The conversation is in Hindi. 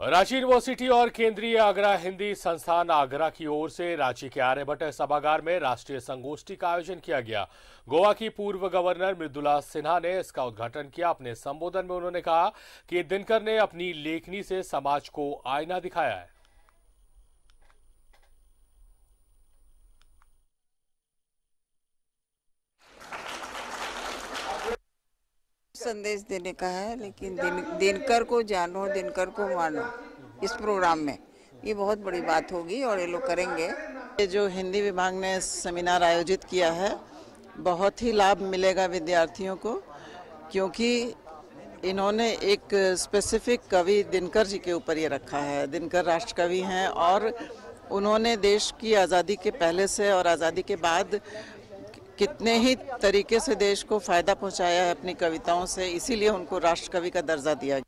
रांची यूनिवर्सिटी और केंद्रीय आगरा हिंदी संस्थान आगरा की ओर से रांची के आर्यभट्ट सभागार में राष्ट्रीय संगोष्ठी का आयोजन किया गया गोवा की पूर्व गवर्नर मृदुला सिन्हा ने इसका उद्घाटन किया अपने संबोधन में उन्होंने कहा कि दिनकर ने अपनी लेखनी से समाज को आईना दिखाया है संदेश देने का है लेकिन दिन दिनकर को जानो दिनकर को मानो इस प्रोग्राम में ये बहुत बड़ी बात होगी और ये लोग करेंगे ये जो हिंदी विभाग ने सेमिनार आयोजित किया है बहुत ही लाभ मिलेगा विद्यार्थियों को क्योंकि इन्होंने एक स्पेसिफिक कवि दिनकर जी के ऊपर ये रखा है दिनकर राष्ट्रकवि हैं और उन्होंने देश की आज़ादी के पहले से और आज़ादी के बाद कितने ही तरीके से देश को फायदा पहुंचाया है अपनी कविताओं से इसीलिए उनको राष्ट्र कवि का दर्जा दिया